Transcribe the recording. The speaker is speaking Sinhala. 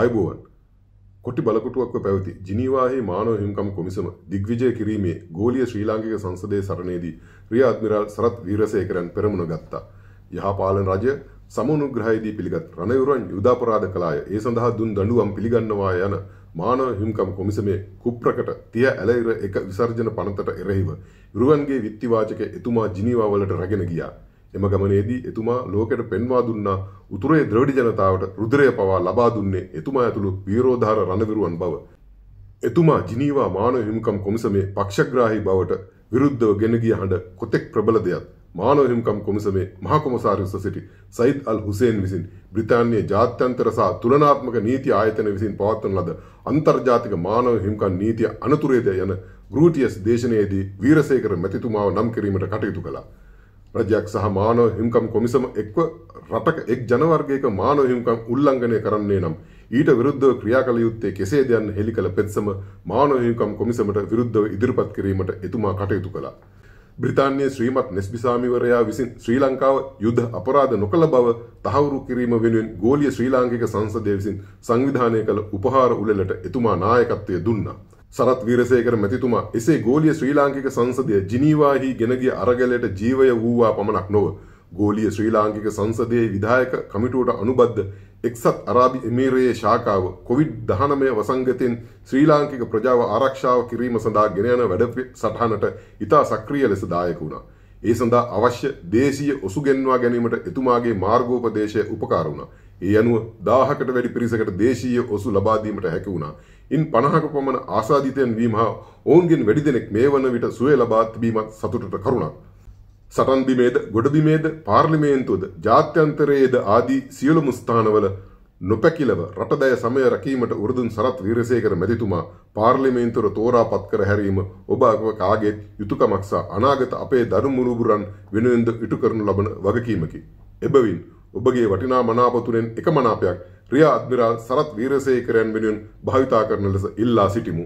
අයබෝවන් කොටි බලකොටුවක්ව පැවති ජිනීවාහි මානව හිමිකම් කොමිසම දිග්විජය කිරීමේ ගෝලීය ශ්‍රී ලාංකික සංසදයේ සරණේදී රිය අද්මිරාල් සරත් වීරසේකරන් පෙරමුණ ගත්තා. යහපාලන රජය සමනුග්‍රහයේදී පිළිගත් රණවිරුවන් යුදාපරාධ කළාය. ඒ සඳහා දුන් දඬුවම් පිළිගන්නවා යන මානව හිමිකම් කොමිසමේ කුප්‍රකට තිය ඇලයිර එක විසර්ජන පනතට එරෙහිව යුරුවන්ගේ විත්තිවාචක එතුමා ජිනීවා වලට රැගෙන ගියා. එම ගමනේදී එතුමා ලෝකෙට පෙන්වා දුන්නා උතුරේ ද්‍රවිඩ ජනතාවට රුධිරය පවා ලබා දුන්නේ එතුමා ඇතුළු වීරෝධාර රණවිරුවන් බව. එතුමා ජිනීවා මානව හිමිකම් කොමිසමේ පක්ෂග්‍රාහී බවට විරුද්ධව ගෙන ගිය හඬ කොතෙක් ප්‍රබල දෙයක්. මානව හිමිකම් කොමිසමේ මහා කොමසාරිස්ස සිටි සයිද් අල් හුසේන් විසින් බ්‍රිතාන්‍ය ජාත්‍යන්තර සහ තුලනාත්මක නීති ආයතන විසින් පවත්වන ලද අන්තර්ජාතික මානව හිමිකම් නීතිය අනතුරේද යන ග්‍රූටියස් දේශනයේදී වීරසේකර මැතිතුමාව නම් කිරීමට කටයුතු කළා. රජයක් සහ මානව හිමිකම් කොමිසම එක්ව රටක එක් ජනවර්ගයක මානව හිමිකම් උල්ලංඝනය කරන්නේ නම් ඊට විරුද්ධව ක්‍රියා කළ යුත්තේ කෙසේද යන්න හෙළි කළ පෙත්සම මානව හිමිකම් කොමිසමට විරුද්ධව ඉදිරිපත් කිරීමට එතුමා කටයුතු කළා. බ්‍රිතාන්‍යයේ ශ්‍රීමත් නෙස්බිසාමිවරයා විසින් ශ්‍රී ලංකාව යුද්ධ අපරාධ නොකළ බව තහවුරු කිරීම වෙනුවෙන් ගෝලීය ශ්‍රී ලාංකික සංසදය විසින් සංවිධානය කළ උපහාර උළෙලට එතුමා නායකත්වය දුන්නා. සරත් වීරසේකර මැතිතුමා එසේ ගෝලිය ශ්‍රී ලාංකික සංසදය ජිනීවාහි ගෙනගිය අරගලයට ජීවය වූවා පමණක් නොව ගෝලිය ශ්‍රී ලාංකික සංසදයේ විධායක කමිටුවට අනුබද්ධ එක්සත් අරාබි එමීරයේ ශාකාව කොවිඩ් 19 වසංගතෙන් ශ්‍රී ලාංකික ප්‍රජාව ආරක්ෂාව කිරීම සඳහා ගෙන යන වැඩ සටහනට ඉතා සක්‍රිය ලෙස දායක වුණා. ඒ සඳහා අවශ්‍ය දේශීය ඔසුගෙන්වා ගැනීමට එතුමාගේ මාර්ගෝපදේශය උපකාර වුණා. ඒ අනුව 1000කට වැඩි පිරිසකට දේශීය ඔසු ලබා දීමට හැකි වුණා. ඉන් පණහක පමණ ආසාධිතයන් වීම හා ඔවුන්ගෙන් වැඩි දෙනෙක් මේ වන විට සුවය ලබා තිබීමත් සතුටට කරුණක්. සටන්බිමේද ගොඩබිමේද පාර්ලිමේන්තුවද ජාත්‍යන්තරයේද ආදී සියලුම ස්ථානවල නොපැකිලව රටදය සමය රැකීමට උරුදුන් සරත් වීරසේකර මැතිතුමා පාර්ලිමේන්තුවර තෝරාපත් කර හැරීම ඔබ අගව කාගේත් යුතුයකමක් සහ අනාගත අපේ දරු මුළුබුරන් වෙනුවෙන්ද ඉටු කරනු ලබන වගකීමකි. එබැවින් ඔබගේ වටිනා මනාපතුරෙන් එක මනාපයක් රිය අද්මිරාල් සරත් වීරසේකරයන් වෙනුවෙන් භාවිතා කරන ලෙස ඉල්ලා සිටිමු.